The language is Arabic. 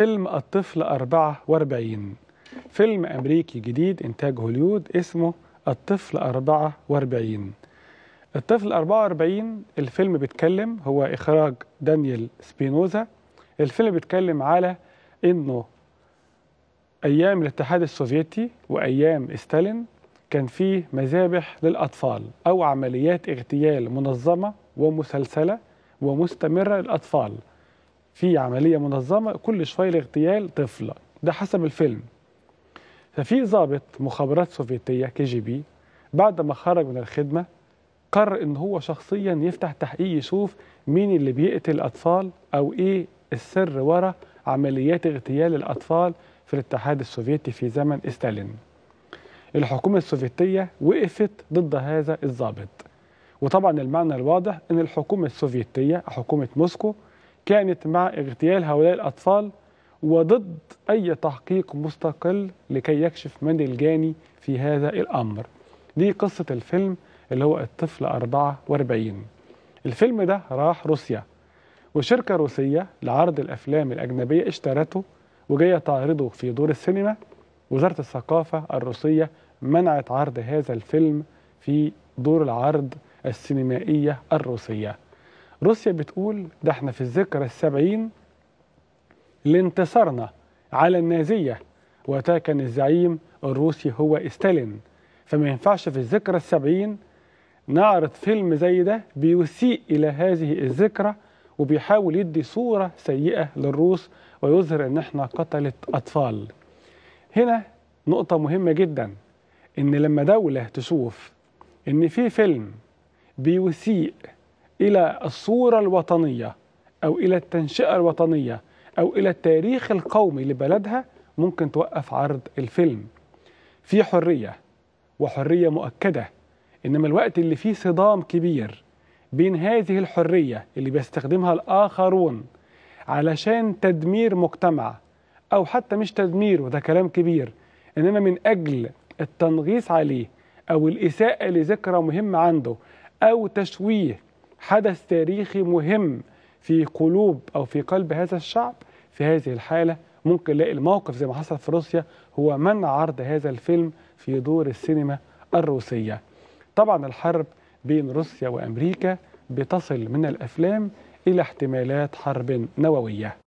فيلم الطفل 44 فيلم أمريكي جديد إنتاج هوليود اسمه الطفل 44 الطفل 44 الفيلم بيتكلم هو إخراج دانيال سبينوزا الفيلم بيتكلم على إنه أيام الاتحاد السوفيتي وأيام ستالين كان فيه مذابح للأطفال أو عمليات اغتيال منظمة ومسلسلة ومستمرة للأطفال في عمليه منظمه كل شويه لاغتيال طفله ده حسب الفيلم ففي ضابط مخابرات سوفيتيه كي جي بي بعد ما خرج من الخدمه قرر ان هو شخصيا يفتح تحقيق يشوف مين اللي بيقتل اطفال او ايه السر ورا عمليات اغتيال الاطفال في الاتحاد السوفيتي في زمن ستالين الحكومة السوفيتية وقفت ضد هذا الضابط وطبعا المعنى الواضح ان الحكومة السوفيتية حكومة موسكو كانت مع اغتيال هؤلاء الأطفال وضد أي تحقيق مستقل لكي يكشف من الجاني في هذا الأمر دي قصة الفيلم اللي هو الطفل 44 الفيلم ده راح روسيا وشركة روسية لعرض الأفلام الأجنبية اشترته وجاية تعرضه في دور السينما وزارة الثقافة الروسية منعت عرض هذا الفيلم في دور العرض السينمائية الروسية روسيا بتقول ده احنا في الذكرى السبعين لانتصارنا على النازية وقتها كان الزعيم الروسي هو ستالين فما ينفعش في الذكرى السبعين نعرض فيلم زي ده بيسيء إلى هذه الذكرى وبيحاول يدي صورة سيئة للروس ويظهر إن إحنا قتلت أطفال هنا نقطة مهمة جدا إن لما دولة تشوف إن في فيلم بيسيء إلى الصورة الوطنية أو إلى التنشئة الوطنية أو إلى التاريخ القومي لبلدها ممكن توقف عرض الفيلم في حرية وحرية مؤكدة إنما الوقت اللي فيه صدام كبير بين هذه الحرية اللي بيستخدمها الآخرون علشان تدمير مجتمع أو حتى مش تدمير وده كلام كبير إنما من أجل التنغيص عليه أو الإساءة لذكرى مهمة عنده أو تشويه حدث تاريخي مهم في قلوب أو في قلب هذا الشعب في هذه الحالة ممكن نلاقي الموقف زي ما حصل في روسيا هو منع عرض هذا الفيلم في دور السينما الروسية طبعا الحرب بين روسيا وأمريكا بتصل من الأفلام إلى احتمالات حرب نووية